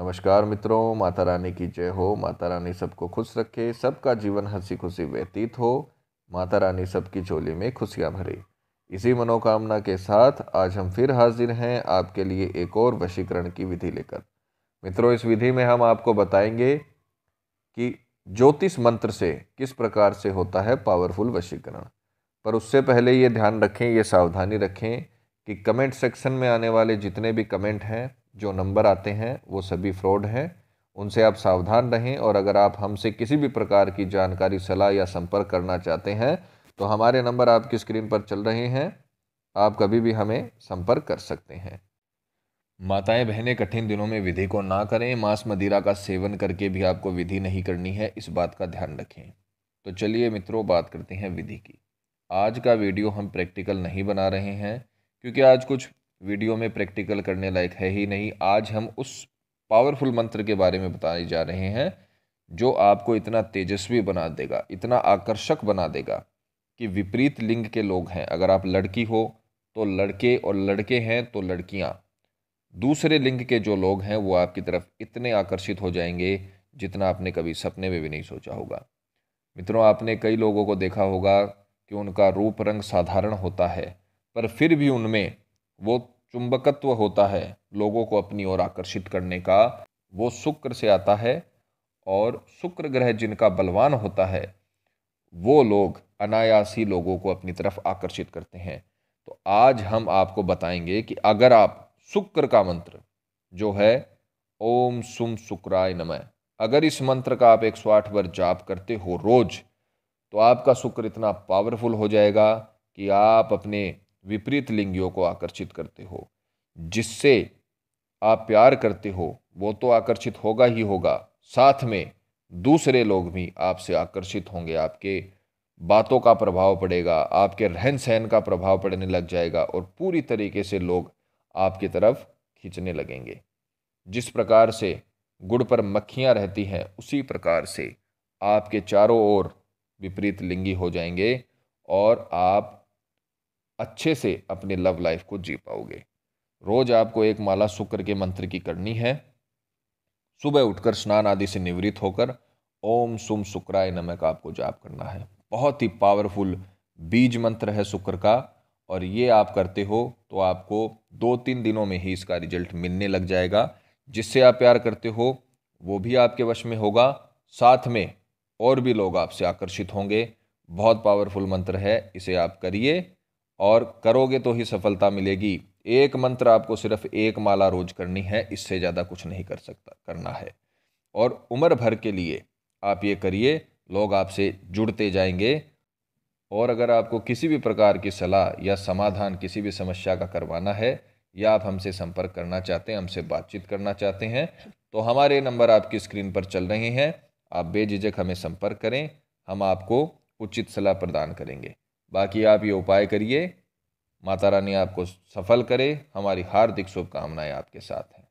नमस्कार मित्रों माता रानी की जय हो माता रानी सबको खुश रखे सबका जीवन हंसी खुशी व्यतीत हो माता रानी सबकी चोली में खुशियाँ भरे इसी मनोकामना के साथ आज हम फिर हाजिर हैं आपके लिए एक और वशीकरण की विधि लेकर मित्रों इस विधि में हम आपको बताएंगे कि ज्योतिष मंत्र से किस प्रकार से होता है पावरफुल वशीकरण पर उससे पहले ये ध्यान रखें ये सावधानी रखें कि कमेंट सेक्शन में आने वाले जितने भी कमेंट हैं जो नंबर आते हैं वो सभी फ्रॉड हैं उनसे आप सावधान रहें और अगर आप हमसे किसी भी प्रकार की जानकारी सलाह या संपर्क करना चाहते हैं तो हमारे नंबर आपकी स्क्रीन पर चल रहे हैं आप कभी भी हमें संपर्क कर सकते हैं माताएं बहनें कठिन दिनों में विधि को ना करें मांस मदिरा का सेवन करके भी आपको विधि नहीं करनी है इस बात का ध्यान रखें तो चलिए मित्रों बात करते हैं विधि की आज का वीडियो हम प्रैक्टिकल नहीं बना रहे हैं क्योंकि आज कुछ वीडियो में प्रैक्टिकल करने लायक है ही नहीं आज हम उस पावरफुल मंत्र के बारे में बताने जा रहे हैं जो आपको इतना तेजस्वी बना देगा इतना आकर्षक बना देगा कि विपरीत लिंग के लोग हैं अगर आप लड़की हो तो लड़के और लड़के हैं तो लड़कियाँ दूसरे लिंग के जो लोग हैं वो आपकी तरफ इतने आकर्षित हो जाएंगे जितना आपने कभी सपने में भी नहीं सोचा होगा मित्रों आपने कई लोगों को देखा होगा कि उनका रूप रंग साधारण होता है पर फिर भी उनमें वो चुंबकत्व होता है लोगों को अपनी ओर आकर्षित करने का वो शुक्र से आता है और शुक्र ग्रह जिनका बलवान होता है वो लोग अनायासी लोगों को अपनी तरफ आकर्षित करते हैं तो आज हम आपको बताएंगे कि अगर आप शुक्र का मंत्र जो है ओम सुम शुक्राय नमः अगर इस मंत्र का आप 108 बार जाप करते हो रोज तो आपका शुक्र इतना पावरफुल हो जाएगा कि आप अपने विपरीत लिंगियों को आकर्षित करते हो जिससे आप प्यार करते हो वो तो आकर्षित होगा ही होगा साथ में दूसरे लोग भी आपसे आकर्षित होंगे आपके बातों का प्रभाव पड़ेगा आपके रहन सहन का प्रभाव पड़ने लग जाएगा और पूरी तरीके से लोग आपकी तरफ खींचने लगेंगे जिस प्रकार से गुड़ पर मक्खियाँ रहती हैं उसी प्रकार से आपके चारों ओर विपरीत लिंगी हो जाएंगे और आप अच्छे से अपने लव लाइफ को जी पाओगे रोज आपको एक माला शुक्र के मंत्र की करनी है सुबह उठकर स्नान आदि से निवृत्त होकर ओम सुम शुक्राय नमः का आपको जाप करना है बहुत ही पावरफुल बीज मंत्र है शुक्र का और ये आप करते हो तो आपको दो तीन दिनों में ही इसका रिजल्ट मिलने लग जाएगा जिससे आप प्यार करते हो वो भी आपके वश में होगा साथ में और भी लोग आपसे आकर्षित होंगे बहुत पावरफुल मंत्र है इसे आप करिए और करोगे तो ही सफलता मिलेगी एक मंत्र आपको सिर्फ एक माला रोज करनी है इससे ज़्यादा कुछ नहीं कर सकता करना है और उम्र भर के लिए आप ये करिए लोग आपसे जुड़ते जाएंगे और अगर आपको किसी भी प्रकार की सलाह या समाधान किसी भी समस्या का करवाना है या आप हमसे संपर्क करना चाहते हैं हमसे बातचीत करना चाहते हैं तो हमारे नंबर आपकी स्क्रीन पर चल रहे हैं आप बेझिझक हमें संपर्क करें हम आपको उचित सलाह प्रदान करेंगे बाकी आप ये उपाय करिए माता रानी आपको सफल करे हमारी हार्दिक शुभकामनाएं आपके साथ हैं